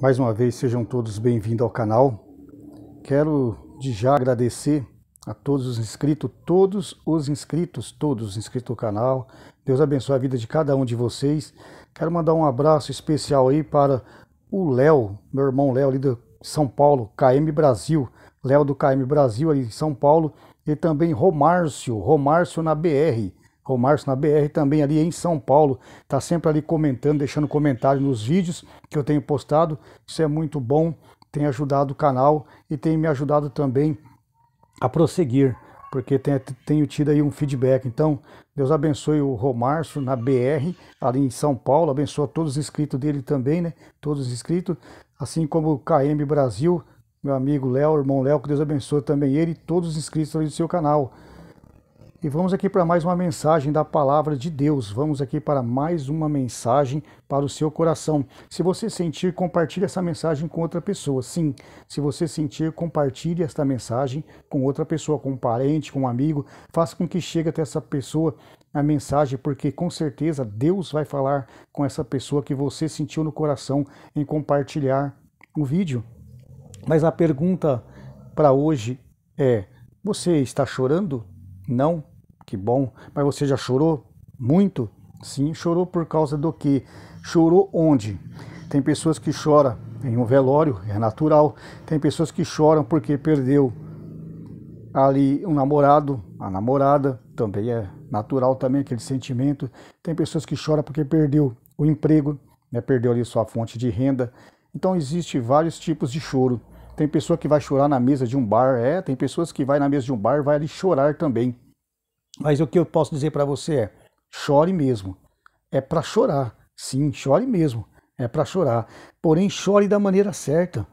Mais uma vez, sejam todos bem-vindos ao canal. Quero de já agradecer a todos os inscritos, todos os inscritos, todos os inscritos do canal. Deus abençoe a vida de cada um de vocês. Quero mandar um abraço especial aí para o Léo, meu irmão Léo ali de São Paulo, KM Brasil. Léo do KM Brasil ali de São Paulo e também Romárcio, Romárcio na BR com o Márcio na BR, também ali em São Paulo, está sempre ali comentando, deixando comentário nos vídeos que eu tenho postado. Isso é muito bom, tem ajudado o canal e tem me ajudado também a prosseguir, porque tenho tido aí um feedback. Então, Deus abençoe o Romárcio na BR, ali em São Paulo, abençoa todos os inscritos dele também, né? Todos os inscritos, assim como o KM Brasil, meu amigo Léo, irmão Léo, que Deus abençoe também ele e todos os inscritos ali do seu canal. E vamos aqui para mais uma mensagem da palavra de Deus. Vamos aqui para mais uma mensagem para o seu coração. Se você sentir, compartilhe essa mensagem com outra pessoa. Sim, se você sentir, compartilhe esta mensagem com outra pessoa, com um parente, com um amigo. Faça com que chegue até essa pessoa a mensagem, porque com certeza Deus vai falar com essa pessoa que você sentiu no coração em compartilhar o vídeo. Mas a pergunta para hoje é: você está chorando? Não? Que bom. Mas você já chorou? Muito? Sim, chorou por causa do que? Chorou onde? Tem pessoas que choram em um velório, é natural. Tem pessoas que choram porque perdeu ali um namorado, a namorada, também é natural também aquele sentimento. Tem pessoas que choram porque perdeu o emprego, né, perdeu ali sua fonte de renda. Então existe vários tipos de choro. Tem pessoa que vai chorar na mesa de um bar, é, tem pessoas que vai na mesa de um bar vai ali chorar também. Mas o que eu posso dizer para você é: chore mesmo. É para chorar. Sim, chore mesmo. É para chorar. Porém, chore da maneira certa.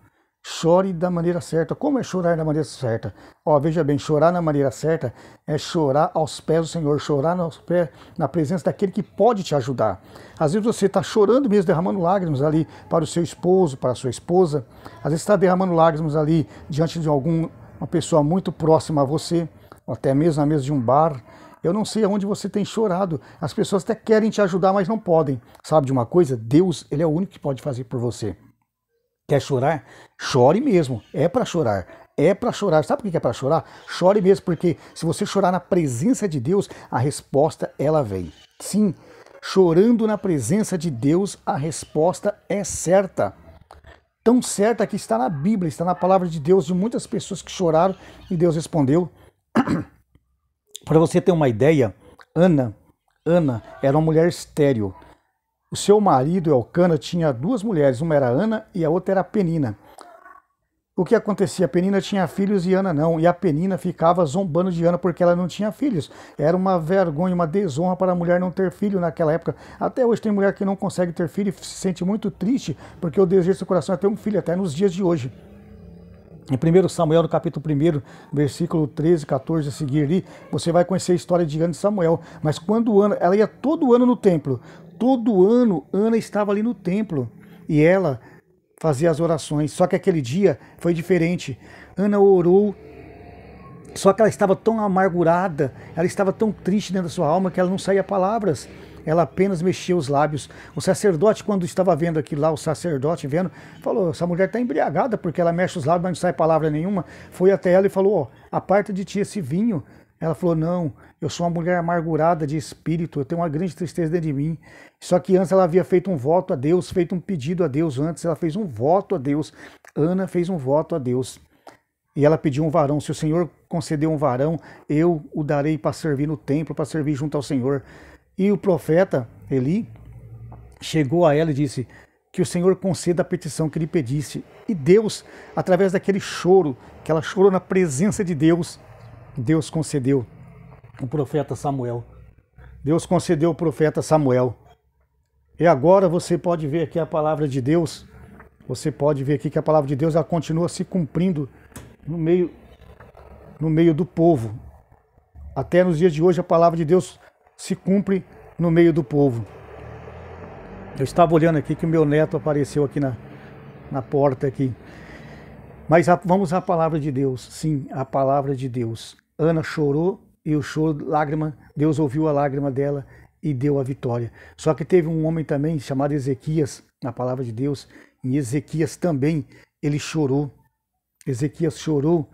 Chore da maneira certa. Como é chorar da maneira certa? Ó, veja bem, chorar na maneira certa é chorar aos pés do Senhor, chorar aos pés, na presença daquele que pode te ajudar. Às vezes você está chorando mesmo, derramando lágrimas ali para o seu esposo, para a sua esposa. Às vezes está derramando lágrimas ali diante de algum, uma pessoa muito próxima a você, ou até mesmo na mesa de um bar. Eu não sei aonde você tem chorado. As pessoas até querem te ajudar, mas não podem. Sabe de uma coisa? Deus, ele é o único que pode fazer por você. Quer chorar? Chore mesmo. É para chorar. É para chorar. Sabe por que é para chorar? Chore mesmo, porque se você chorar na presença de Deus, a resposta ela vem. Sim, chorando na presença de Deus, a resposta é certa. Tão certa que está na Bíblia, está na palavra de Deus de muitas pessoas que choraram e Deus respondeu. para você ter uma ideia, Ana, Ana era uma mulher estéril. O seu marido, Elcana, tinha duas mulheres, uma era Ana e a outra era Penina. O que acontecia? A Penina tinha filhos e Ana não, e a Penina ficava zombando de Ana porque ela não tinha filhos. Era uma vergonha, uma desonra para a mulher não ter filho naquela época. Até hoje tem mulher que não consegue ter filho e se sente muito triste porque o desejo do seu coração é ter um filho, até nos dias de hoje. Em 1 Samuel, no capítulo 1, versículo 13, 14 a seguir ali, você vai conhecer a história de Ana e Samuel. Mas quando Ana, ela ia todo ano no templo. Todo ano Ana estava ali no templo e ela fazia as orações. Só que aquele dia foi diferente. Ana orou, só que ela estava tão amargurada, ela estava tão triste dentro da sua alma que ela não saía palavras ela apenas mexia os lábios. O sacerdote, quando estava vendo aqui lá, o sacerdote vendo, falou: essa mulher está embriagada porque ela mexe os lábios, mas não sai palavra nenhuma. Foi até ela e falou: ó, oh, aparta de ti esse vinho. Ela falou: Não, eu sou uma mulher amargurada de espírito, eu tenho uma grande tristeza dentro de mim. Só que antes ela havia feito um voto a Deus, feito um pedido a Deus. Antes ela fez um voto a Deus. Ana fez um voto a Deus. E ela pediu um varão. Se o Senhor concedeu um varão, eu o darei para servir no templo, para servir junto ao Senhor. E o profeta Eli chegou a ela e disse: Que o Senhor conceda a petição que lhe pediste. E Deus, através daquele choro, que ela chorou na presença de Deus, Deus concedeu o profeta Samuel. Deus concedeu o profeta Samuel. E agora você pode ver aqui a palavra de Deus. Você pode ver aqui que a palavra de Deus ela continua se cumprindo no meio no meio do povo. Até nos dias de hoje a palavra de Deus se cumpre no meio do povo. Eu estava olhando aqui que o meu neto apareceu aqui na, na porta aqui. Mas a, vamos à palavra de Deus. Sim, a palavra de Deus. Ana chorou e o choro, lágrima, Deus ouviu a lágrima dela e deu a vitória. Só que teve um homem também chamado Ezequias, na palavra de Deus, em Ezequias também ele chorou. Ezequias chorou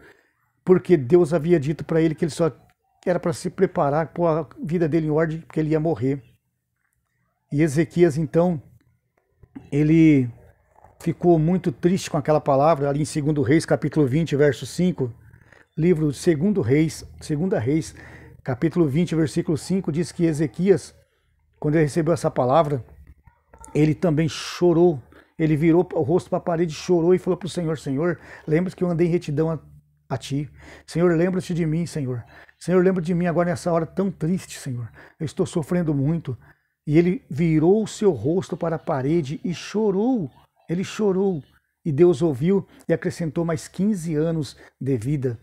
porque Deus havia dito para ele que ele só era para se preparar, pôr a vida dele em ordem, porque ele ia morrer. E Ezequias, então, ele ficou muito triste com aquela palavra, ali em 2 Reis, capítulo 20, verso 5, livro 2 Reis, 2 Reis, capítulo 20, versículo 5, diz que Ezequias, quando ele recebeu essa palavra, ele também chorou, ele virou o rosto para a parede, chorou e falou para o Senhor, Senhor, lembra que eu andei em retidão a, a Ti, Senhor, lembra-te de mim, Senhor, Senhor, lembra de mim agora nessa hora tão triste, Senhor. Eu estou sofrendo muito. E ele virou o seu rosto para a parede e chorou. Ele chorou. E Deus ouviu e acrescentou mais 15 anos de vida.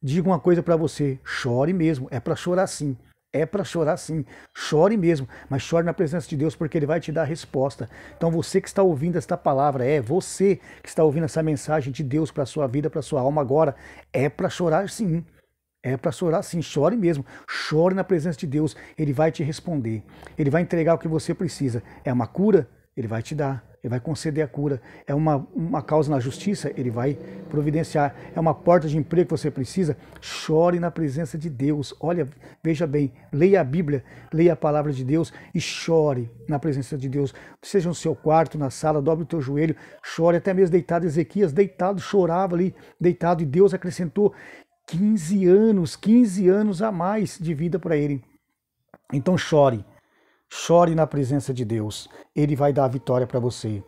Digo uma coisa para você: chore mesmo. É para chorar sim. É para chorar sim. Chore mesmo, mas chore na presença de Deus, porque Ele vai te dar a resposta. Então, você que está ouvindo esta palavra, é você que está ouvindo essa mensagem de Deus para a sua vida, para a sua alma agora, é para chorar sim. É para chorar sim, chore mesmo. Chore na presença de Deus, ele vai te responder. Ele vai entregar o que você precisa. É uma cura? Ele vai te dar. Ele vai conceder a cura. É uma, uma causa na justiça? Ele vai providenciar. É uma porta de emprego que você precisa? Chore na presença de Deus. Olha, veja bem, leia a Bíblia, leia a palavra de Deus e chore na presença de Deus. Seja no seu quarto, na sala, dobre o teu joelho, chore até mesmo deitado. Ezequias, deitado, chorava ali, deitado, e Deus acrescentou 15 anos, 15 anos a mais de vida para ele. Então chore, chore na presença de Deus. Ele vai dar a vitória para você.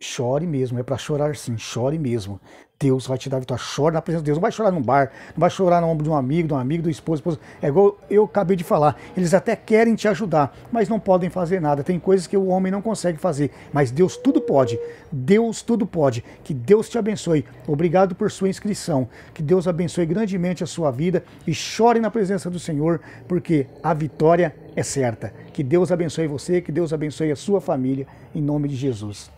Chore mesmo, é para chorar sim, chore mesmo. Deus vai te dar vitória. Chore na presença de Deus. Não vai chorar num bar, não vai chorar no ombro de um amigo, de um amigo, do esposo, esposo. É igual eu acabei de falar. Eles até querem te ajudar, mas não podem fazer nada. Tem coisas que o homem não consegue fazer, mas Deus tudo pode. Deus tudo pode. Que Deus te abençoe. Obrigado por sua inscrição. Que Deus abençoe grandemente a sua vida e chore na presença do Senhor, porque a vitória é certa. Que Deus abençoe você, que Deus abençoe a sua família, em nome de Jesus.